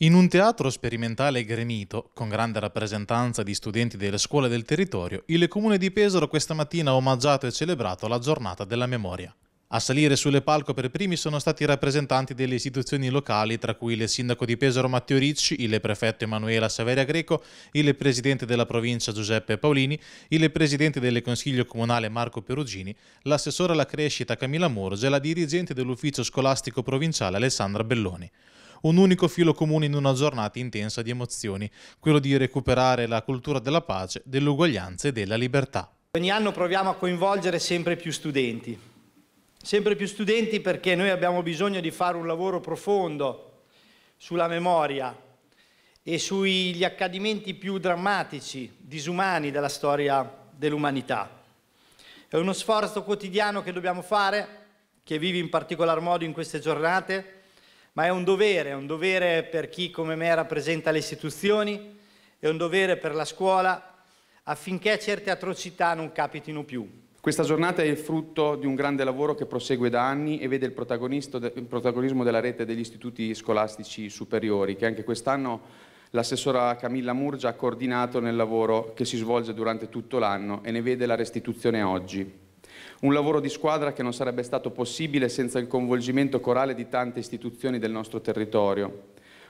In un teatro sperimentale gremito, con grande rappresentanza di studenti delle scuole del territorio, il comune di Pesaro questa mattina ha omaggiato e celebrato la giornata della memoria. A salire sulle palco per primi sono stati i rappresentanti delle istituzioni locali, tra cui il sindaco di Pesaro Matteo Ricci, il prefetto Emanuela Saveria Greco, il presidente della provincia Giuseppe Paolini, il presidente del consiglio comunale Marco Perugini, l'assessore alla crescita Camilla Murge e la dirigente dell'ufficio scolastico provinciale Alessandra Belloni un unico filo comune in una giornata intensa di emozioni, quello di recuperare la cultura della pace, dell'uguaglianza e della libertà. Ogni anno proviamo a coinvolgere sempre più studenti, sempre più studenti perché noi abbiamo bisogno di fare un lavoro profondo sulla memoria e sugli accadimenti più drammatici, disumani della storia dell'umanità. È uno sforzo quotidiano che dobbiamo fare, che vivi in particolar modo in queste giornate, ma è un dovere, è un dovere per chi come me rappresenta le istituzioni, è un dovere per la scuola affinché certe atrocità non capitino più. Questa giornata è il frutto di un grande lavoro che prosegue da anni e vede il, il protagonismo della rete degli istituti scolastici superiori, che anche quest'anno l'assessora Camilla Murgia ha coordinato nel lavoro che si svolge durante tutto l'anno e ne vede la restituzione oggi. Un lavoro di squadra che non sarebbe stato possibile senza il coinvolgimento corale di tante istituzioni del nostro territorio.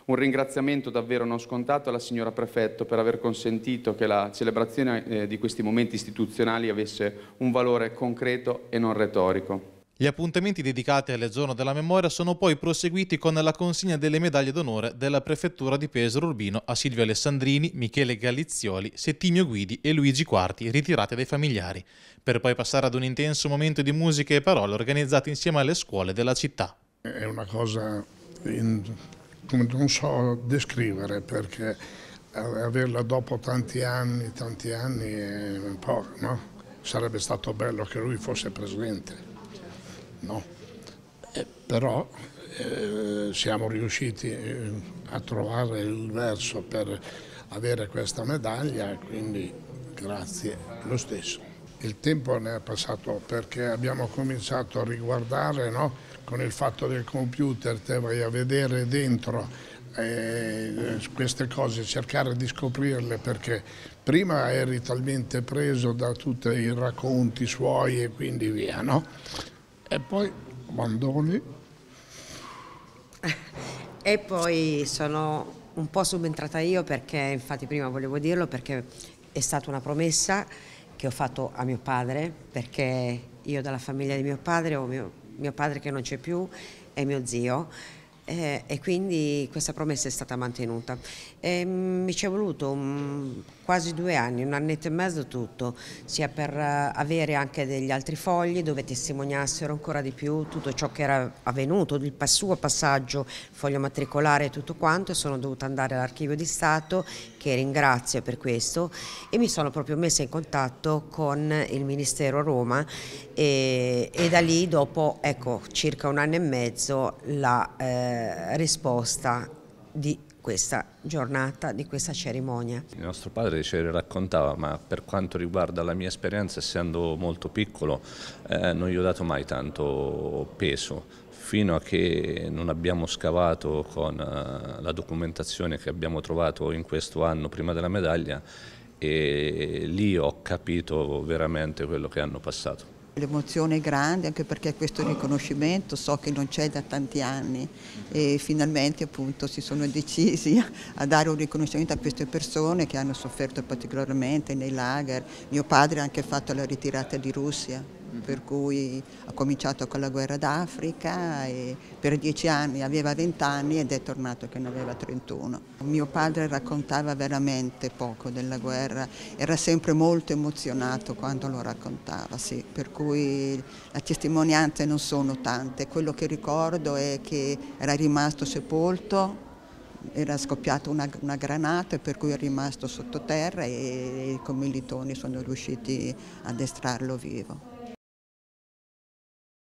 Un ringraziamento davvero non scontato alla signora Prefetto per aver consentito che la celebrazione eh, di questi momenti istituzionali avesse un valore concreto e non retorico. Gli appuntamenti dedicati al giorno della memoria sono poi proseguiti con la consegna delle medaglie d'onore della prefettura di Pesaro Urbino a Silvio Alessandrini, Michele Galizioli, Settimio Guidi e Luigi Quarti, ritirati dai familiari, per poi passare ad un intenso momento di musica e parole organizzate insieme alle scuole della città. È una cosa che non so descrivere perché averla dopo tanti anni, tanti anni è un po', no? Sarebbe stato bello che lui fosse presente no. Eh, però eh, siamo riusciti eh, a trovare il verso per avere questa medaglia, quindi grazie lo stesso. Il tempo ne è passato perché abbiamo cominciato a riguardare no? con il fatto del computer, te vai a vedere dentro eh, queste cose, cercare di scoprirle perché prima eri talmente preso da tutti i racconti suoi e quindi via, no? E poi Mandoni. e poi sono un po' subentrata io perché, infatti prima volevo dirlo, perché è stata una promessa che ho fatto a mio padre, perché io dalla famiglia di mio padre ho mio, mio padre che non c'è più e mio zio eh, e quindi questa promessa è stata mantenuta. E, ehm, mi ci è voluto mh, mm, quasi due anni, un annetto e mezzo tutto, sia per uh, avere anche degli altri fogli dove testimoniassero ancora di più tutto ciò che era avvenuto, il suo passaggio, foglio matricolare e tutto quanto, sono dovuta andare all'archivio di Stato che ringrazio per questo e mi sono proprio messa in contatto con il Ministero a Roma e, e da lì dopo ecco, circa un anno e mezzo la... Eh, eh, risposta di questa giornata, di questa cerimonia. Il nostro padre ce le raccontava, ma per quanto riguarda la mia esperienza, essendo molto piccolo, eh, non gli ho dato mai tanto peso fino a che non abbiamo scavato con eh, la documentazione che abbiamo trovato in questo anno prima della medaglia e lì ho capito veramente quello che hanno passato l'emozione è grande anche perché questo riconoscimento so che non c'è da tanti anni e finalmente appunto si sono decisi a dare un riconoscimento a queste persone che hanno sofferto particolarmente nei lager. Mio padre ha anche fatto la ritirata di Russia. Mm. per cui ha cominciato con la guerra d'Africa e per dieci anni aveva vent'anni ed è tornato che ne aveva 31. Mio padre raccontava veramente poco della guerra, era sempre molto emozionato quando lo raccontava, sì. per cui le testimonianze non sono tante, quello che ricordo è che era rimasto sepolto era scoppiata una, una, granata per cui è rimasto sottoterra e, e i commilitoni sono riusciti ad estrarlo vivo.